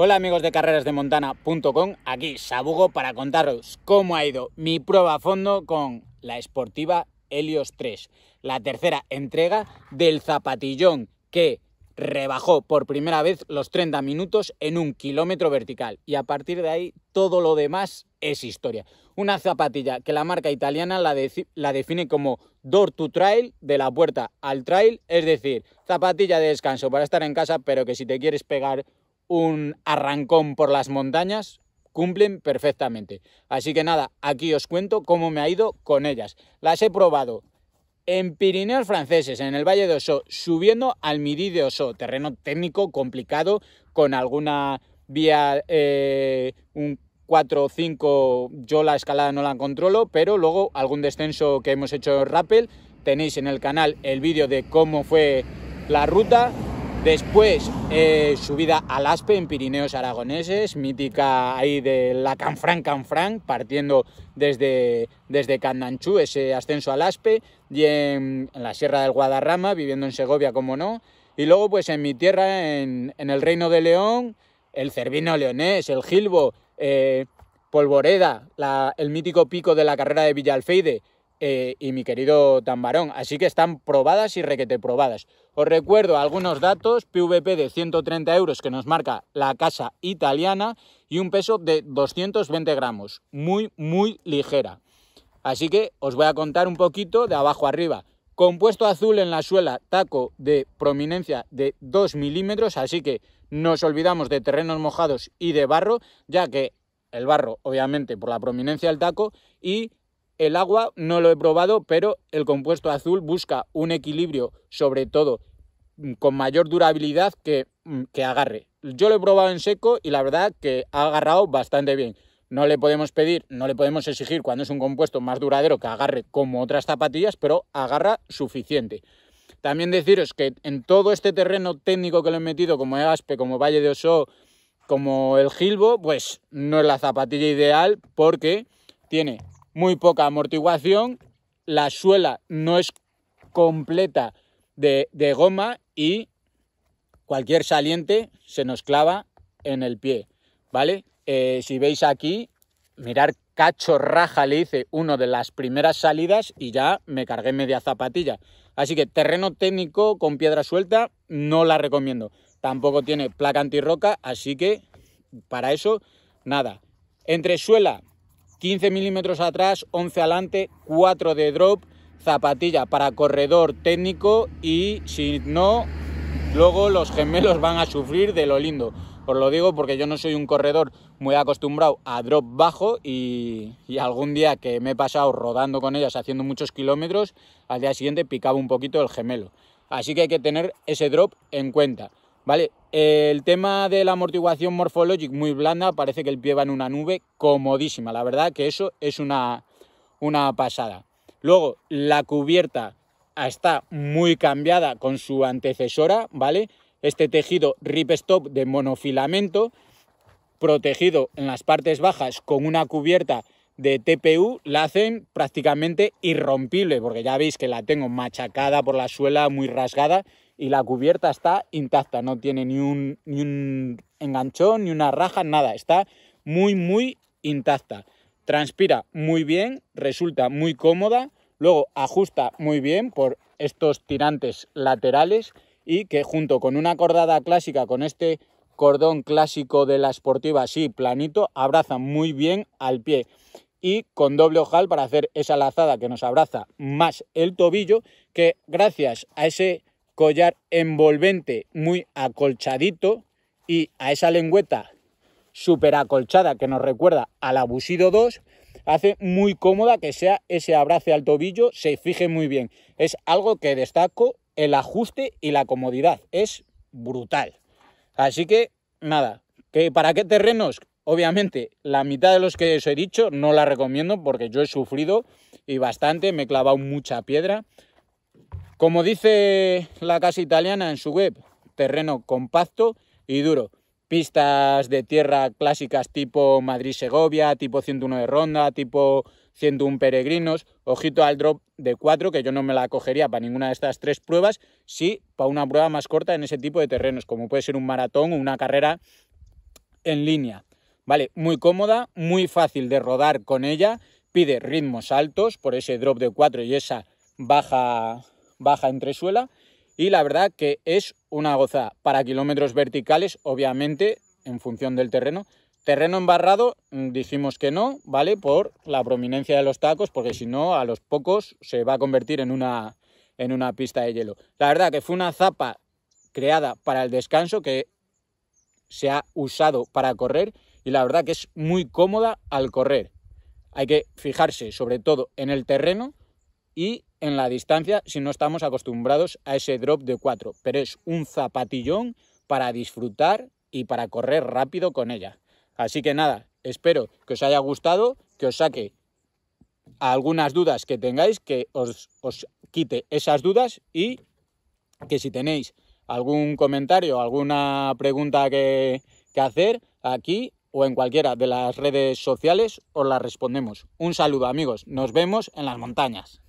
Hola amigos de carrerasdemontana.com, aquí Sabugo para contaros cómo ha ido mi prueba a fondo con la esportiva Helios 3, la tercera entrega del zapatillón que rebajó por primera vez los 30 minutos en un kilómetro vertical y a partir de ahí todo lo demás es historia. Una zapatilla que la marca italiana la define como door to trail, de la puerta al trail, es decir, zapatilla de descanso para estar en casa, pero que si te quieres pegar un arrancón por las montañas, cumplen perfectamente. Así que nada, aquí os cuento cómo me ha ido con ellas. Las he probado en Pirineos franceses, en el Valle de Oso, subiendo al Midi de Oso, terreno técnico complicado, con alguna vía, eh, un 4 o 5, yo la escalada no la controlo, pero luego algún descenso que hemos hecho en Rappel, tenéis en el canal el vídeo de cómo fue la ruta, Después, eh, subida al Aspe en Pirineos Aragoneses, mítica ahí de la Canfranc Canfranc, partiendo desde, desde Candanchú, ese ascenso al Aspe, y en, la Sierra del Guadarrama, viviendo en Segovia, como no. Y luego, pues en mi tierra, en, el Reino de León, el Cervino Leonés, el Gilbo, eh, Polvoreda, el mítico pico de la carrera de Villalfeide, eh, y mi querido Tambarón. Así que están probadas y requete probadas. Os recuerdo algunos datos, PVP de 130 euros que nos marca la casa italiana y un peso de 220 gramos, muy, muy ligera. Así que os voy a contar un poquito de abajo arriba. Compuesto azul en la suela, taco de prominencia de 2 milímetros, así que nos olvidamos de terrenos mojados y de barro, ya que el barro, obviamente, por la prominencia del taco, y el agua no lo he probado, pero el compuesto azul busca un equilibrio, sobre todo mm, con mayor durabilidad mm, que, agarre. Yo lo he probado en seco y la verdad que ha agarrado bastante bien. No le podemos pedir, no le podemos exigir cuando es un compuesto más duradero que agarre como otras zapatillas, pero agarra suficiente. También deciros que en todo este terreno técnico que lo he metido, como Egaspe, como Valle de Oso, como el Gilbo, pues no es la zapatilla ideal porque tiene muy poca amortiguación, la suela no es completa de, goma y cualquier saliente se nos clava en el pie, ¿vale? Eh, si veis aquí, mirar cachorraja le hice una de las primeras salidas y ya me cargué media zapatilla. Así que terreno técnico con piedra suelta no la recomiendo. Tampoco tiene placa antirroca, así que para eso nada. Entre suela 15 milímetros atrás, 11 adelante, 4 de drop, zapatilla para corredor técnico y si no, luego los gemelos van a sufrir de lo lindo. Os lo digo porque yo no soy un corredor muy acostumbrado a drop bajo y, y, algún día que me he pasado rodando con ellas haciendo muchos kilómetros, al día siguiente picaba un poquito el gemelo. Así que hay que tener ese drop en cuenta. El tema de la amortiguación morfológica muy blanda, parece que el pie va en una nube comodísima, la verdad que eso es una, pasada. Luego, la cubierta está muy cambiada con su antecesora, ¿vale? Este tejido ripstop de monofilamento, protegido en las partes bajas con una cubierta de TPU, la hacen prácticamente irrompible, porque ya veis que la tengo machacada por la suela, muy rasgada, y la cubierta está intacta, no tiene ni un, enganchón, ni una raja, nada, está muy, muy intacta. Transpira muy bien, resulta muy cómoda, luego ajusta muy bien por estos tirantes laterales y que junto con una cordada clásica, con este cordón clásico de la esportiva así planito, abraza muy bien al pie y con doble ojal para hacer esa lazada que nos abraza más el tobillo, que gracias a ese collar envolvente muy acolchadito y a esa lengüeta súper acolchada que nos recuerda al abusido 2, hace muy cómoda que sea ese abrace al tobillo, se fije muy bien. Es algo que destaco, el ajuste y la comodidad. Es brutal. Así que, nada, ¿que ¿para qué terrenos? Obviamente, la mitad de los que os he dicho no la recomiendo porque yo he sufrido y bastante, me he clavado mucha piedra. Como dice la casa italiana en su web, terreno compacto y duro. Pistas de tierra clásicas tipo Madrid-Segovia, tipo 101 de Ronda, tipo 101 Peregrinos. Ojito al drop de 4, que yo no me la cogería para ninguna de estas tres pruebas. Sí, para una prueba más corta en ese tipo de terrenos, como puede ser un maratón o una carrera en línea. Vale, muy cómoda, muy fácil de rodar con ella. Pide ritmos altos por ese drop de 4 y esa baja baja entresuela y la verdad que es una goza Para kilómetros verticales, obviamente, en función del terreno. Terreno embarrado, mm, dijimos que no, ¿vale? Por la prominencia de los tacos, porque si no, a los pocos se va a convertir en una, en una pista de hielo. La verdad que fue una zapa creada para el descanso que se ha usado para correr y la verdad que es muy cómoda al correr. Hay que fijarse sobre todo en el terreno y en la distancia si no estamos acostumbrados a ese drop de 4, pero es un zapatillón para disfrutar y para correr rápido con ella. Así que nada, espero que os haya gustado, que os saque algunas dudas que tengáis, que os, quite esas dudas y que si tenéis algún comentario, alguna pregunta que, que hacer aquí o en cualquiera de las redes sociales, os la respondemos. Un saludo amigos, nos vemos en las montañas.